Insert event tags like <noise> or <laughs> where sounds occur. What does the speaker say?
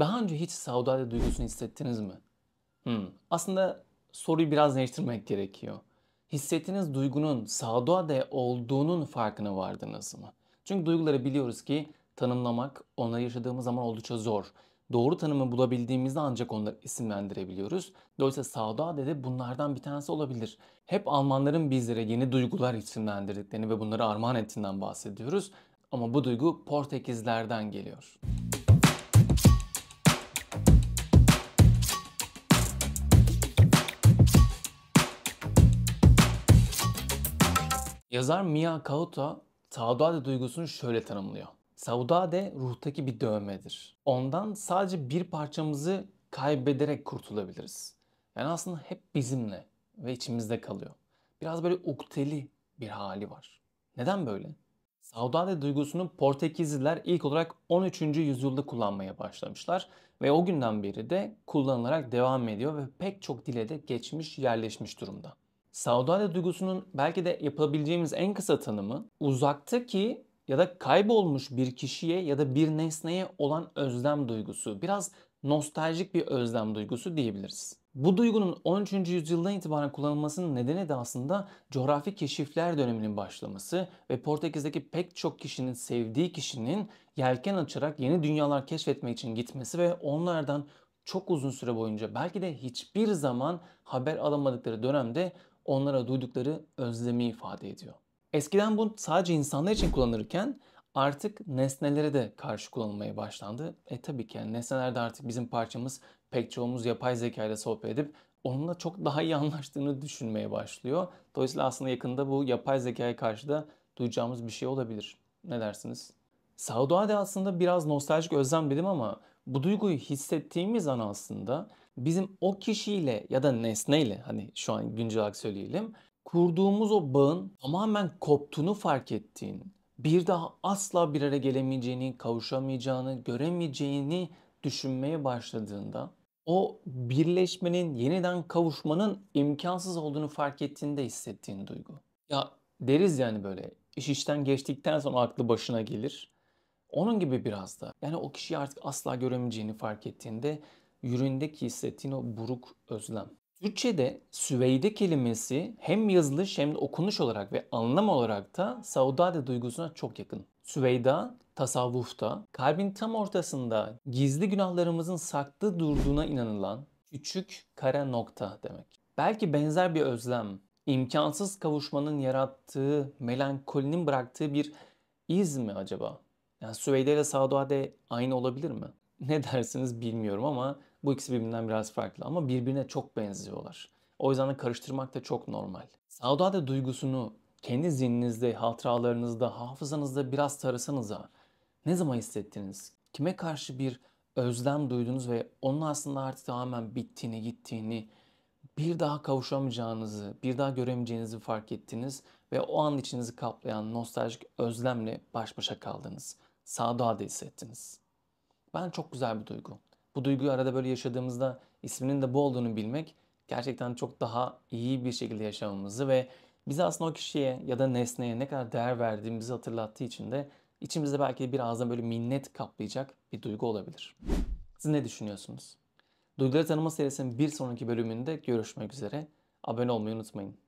Daha önce hiç saudade duygusunu hissettiniz mi? Hmm. Aslında soruyu biraz değiştirmek gerekiyor. Hissettiğiniz duygunun saudade olduğunun farkına vardınız mı? Çünkü duyguları biliyoruz ki tanımlamak onları yaşadığımız zaman oldukça zor. Doğru tanımı bulabildiğimizde ancak onları isimlendirebiliyoruz. Dolayısıyla saudade de bunlardan bir tanesi olabilir. Hep Almanların bizlere yeni duygular isimlendirdiklerini ve bunları armağan ettiğinden bahsediyoruz. Ama bu duygu Portekizlerden geliyor. Yazar Mia Kauta saudade duygusunu şöyle tanımlıyor. Saudade ruhtaki bir dövmedir. Ondan sadece bir parçamızı kaybederek kurtulabiliriz. Yani aslında hep bizimle ve içimizde kalıyor. Biraz böyle ukteli bir hali var. Neden böyle? Saudade duygusunu Portekizliler ilk olarak 13. yüzyılda kullanmaya başlamışlar ve o günden beri de kullanılarak devam ediyor ve pek çok dile de geçmiş yerleşmiş durumda. Saudade duygusunun belki de yapabileceğimiz en kısa tanımı uzaktaki ya da kaybolmuş bir kişiye ya da bir nesneye olan özlem duygusu. Biraz nostaljik bir özlem duygusu diyebiliriz. Bu duygunun 13. yüzyıldan itibaren kullanılmasının nedeni de aslında coğrafi keşifler döneminin başlaması ve Portekiz'deki pek çok kişinin sevdiği kişinin yelken açarak yeni dünyalar keşfetmek için gitmesi ve onlardan çok uzun süre boyunca belki de hiçbir zaman haber alamadıkları dönemde onlara duydukları özlemi ifade ediyor. Eskiden bu sadece insanlar için kullanılırken artık nesnelere de karşı kullanılmaya başlandı. E tabii ki yani nesneler de artık bizim parçamız pek çoğumuz yapay zeka ile sohbet edip onunla çok daha iyi <laughs> anlaştığını düşünmeye başlıyor. Dolayısıyla aslında yakında bu yapay zekaya karşı da duyacağımız bir şey olabilir. Ne dersiniz? Sağduğa da aslında biraz nostaljik özlem dedim ama bu duyguyu hissettiğimiz an aslında bizim o kişiyle ya da nesneyle hani şu an güncel olarak söyleyelim kurduğumuz o bağın tamamen koptuğunu fark ettiğin, bir daha asla bir araya gelemeyeceğini, kavuşamayacağını, göremeyeceğini düşünmeye başladığında o birleşmenin, yeniden kavuşmanın imkansız olduğunu fark ettiğinde hissettiğin duygu. Ya deriz yani böyle iş işten geçtikten sonra aklı başına gelir. Onun gibi biraz da. Yani o kişiyi artık asla göremeyeceğini fark ettiğinde yürüyündeki hissettiğin o buruk özlem. Türkçe'de süveyde kelimesi hem yazılış hem de okunuş olarak ve anlam olarak da saudade duygusuna çok yakın. Süveyda tasavvufta kalbin tam ortasında gizli günahlarımızın saklı durduğuna inanılan küçük kara nokta demek. Belki benzer bir özlem, imkansız kavuşmanın yarattığı melankolinin bıraktığı bir iz mi acaba? Yani Süveyde ile Saudade aynı olabilir mi? ne dersiniz bilmiyorum ama bu ikisi birbirinden biraz farklı ama birbirine çok benziyorlar. O yüzden de karıştırmak da çok normal. Saudade duygusunu kendi zihninizde, hatıralarınızda, hafızanızda biraz tarasanıza ne zaman hissettiniz? Kime karşı bir özlem duydunuz ve onun aslında artık tamamen bittiğini, gittiğini, bir daha kavuşamayacağınızı, bir daha göremeyeceğinizi fark ettiniz ve o an içinizi kaplayan nostaljik özlemle baş başa kaldınız. Saadade hissettiniz. Ben çok güzel bir duygu. Bu duyguyu arada böyle yaşadığımızda isminin de bu olduğunu bilmek gerçekten çok daha iyi bir şekilde yaşamamızı ve bizi aslında o kişiye ya da nesneye ne kadar değer verdiğimizi hatırlattığı için de içimizde belki biraz da böyle minnet kaplayacak bir duygu olabilir. Siz ne düşünüyorsunuz? Duyguları Tanıma serisinin bir sonraki bölümünde görüşmek üzere. Abone olmayı unutmayın.